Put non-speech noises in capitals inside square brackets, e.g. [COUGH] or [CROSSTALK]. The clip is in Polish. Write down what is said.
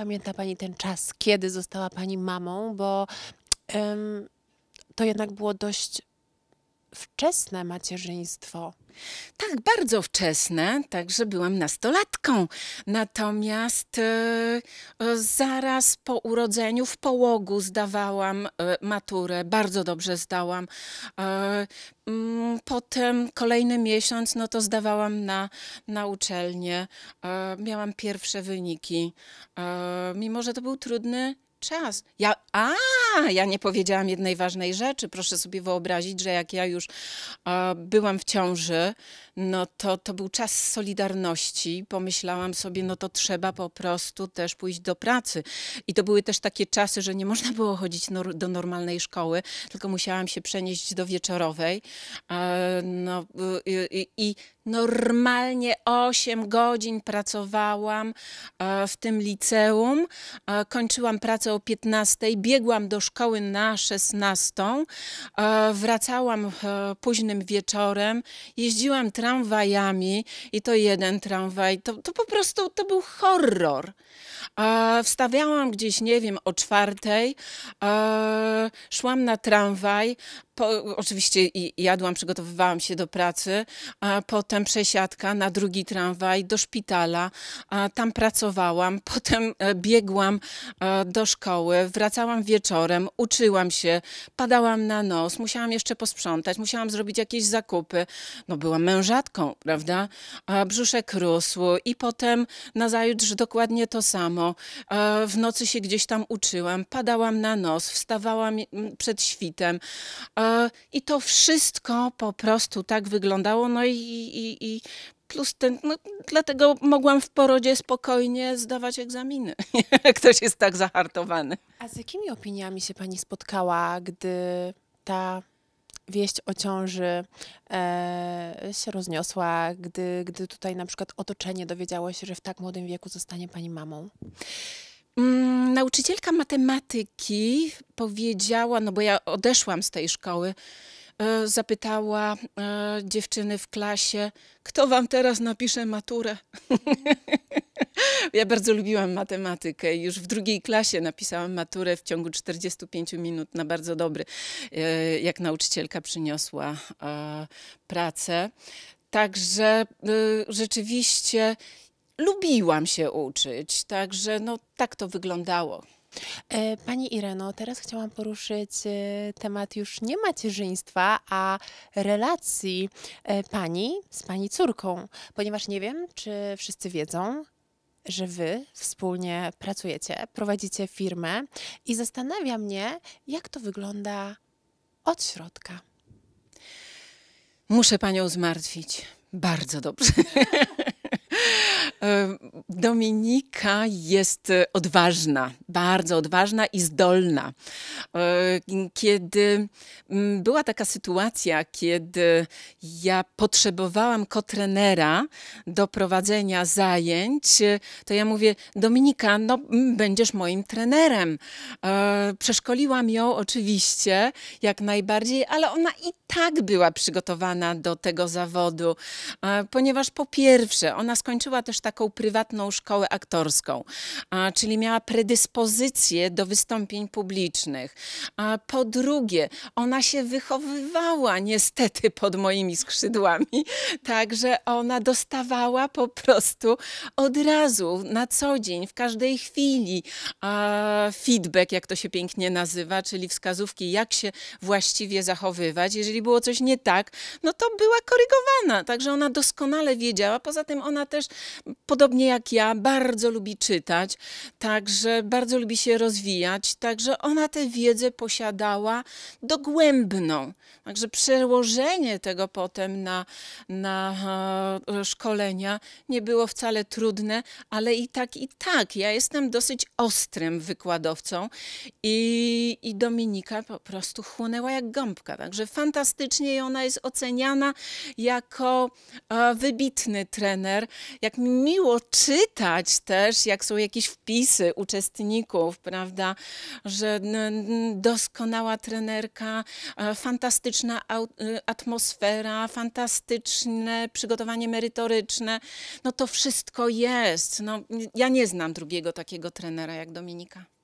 pamięta Pani ten czas, kiedy została Pani mamą, bo to jednak było dość wczesne macierzyństwo. Tak, bardzo wczesne, także byłam nastolatką. Natomiast e, e, zaraz po urodzeniu w połogu zdawałam e, maturę, bardzo dobrze zdałam. Mm, potem kolejny miesiąc, no to zdawałam na, na uczelnię. miałam pierwsze wyniki. mimo, że to był trudny czas. Ja, a, ja nie powiedziałam jednej ważnej rzeczy. Proszę sobie wyobrazić, że jak ja już a, byłam w ciąży, no to to był czas solidarności. Pomyślałam sobie, no to trzeba po prostu też pójść do pracy. I to były też takie czasy, że nie można było chodzić do normalnej szkoły, tylko musiałam się przenieść do wieczorowej. A, e, no, y, y, i, i Normalnie 8 godzin pracowałam e, w tym liceum. E, kończyłam pracę o 15, biegłam do szkoły na 16, e, wracałam późnym wieczorem, jeździłam tramwajami i to jeden tramwaj, to, to po prostu to był horror. Wstawiałam gdzieś, nie wiem, o czwartej, szłam na tramwaj, po, oczywiście jadłam, przygotowywałam się do pracy, a potem potem przesiadka na drugi tramwaj do szpitala. Tam pracowałam, [LAUGHS] potem e, biegłam e, do szkoły, wracałam wieczorem, uczyłam się, padałam na nos, musiałam jeszcze posprzątać, musiałam zrobić jakieś zakupy. No byłam mężatką, prawda? Brzuszek rósł i potem na zajutrz dokładnie to samo. E, w nocy się gdzieś tam uczyłam, padałam na nos, wstawałam mm, przed świtem i to wszystko po prostu tak wyglądało. No i i, i plus ten, no, dlatego mogłam w porodzie spokojnie zdawać egzaminy, [LAUGHS] ktoś jest tak zahartowany. A z jakimi opiniami się pani spotkała, gdy ta wieść o ciąży e, się rozniosła, gdy, gdy tutaj na przykład otoczenie dowiedziało się, że w tak młodym wieku zostanie pani mamą? Mm, nauczycielka matematyki powiedziała, no bo ja odeszłam z tej szkoły, E, zapytała e, dziewczyny w klasie, kto wam teraz napisze maturę? [LAUGHS] ja bardzo lubiłam matematykę już w drugiej klasie napisałam maturę w ciągu 45 minut na bardzo dobry, e, jak nauczycielka przyniosła pracę. Także rzeczywiście lubiłam się uczyć, także no, tak to wyglądało. E, pani Ireno, teraz chciałam poruszyć e, temat już nie macierzyństwa, a relacji e, pani z pani córką, ponieważ nie wiem, czy wszyscy wiedzą, że wy wspólnie pracujecie, prowadzicie firmę i zastanawia mnie, jak to wygląda od środka. Muszę panią zmartwić. Bardzo dobrze. [LAUGHS] Dominika jest e, odważna, bardzo odważna i zdolna. Kiedy była taka sytuacja, kiedy ja potrzebowałam kotrenera do prowadzenia zajęć, e, to ja mówię: Dominika, no, będziesz moim trenerem. E, przeszkoliłam ją oczywiście jak najbardziej, ale ona i tak była przygotowana do tego zawodu, ponieważ po pierwsze, ona skończyła też tak taką prywatną szkołę aktorską, a, czyli miała predyspozycję do wystąpień publicznych. A po drugie, ona się wychowywała niestety pod moimi skrzydłami, [LAUGHS] także ona dostawała po prostu od razu, na co dzień, w każdej chwili a, feedback, jak to się pięknie nazywa, czyli wskazówki, jak się właściwie zachowywać. Jeżeli było coś nie tak, no to była korygowana, także ona doskonale wiedziała. Poza tym ona też podobnie jak ja, bardzo lubi czytać, także bardzo lubi się rozwijać, także ona tę wiedzę posiadała dogłębną. Także przełożenie tego potem na, na e, szkolenia nie było wcale trudne, ale i tak, i tak. Ja jestem dosyć ostrym wykładowcą i, i Dominika po prostu chłonęła jak gąbka. Także fantastycznie i ona jest oceniana jako e, wybitny trener. Jak mi miło czytać też, jak są jakieś wpisy uczestników, prawda, że doskonała trenerka, e, fantastyczna e, atmosfera, fantastyczne przygotowanie merytoryczne. No to wszystko jest. No, ja nie znam drugiego takiego trenera jak Dominika.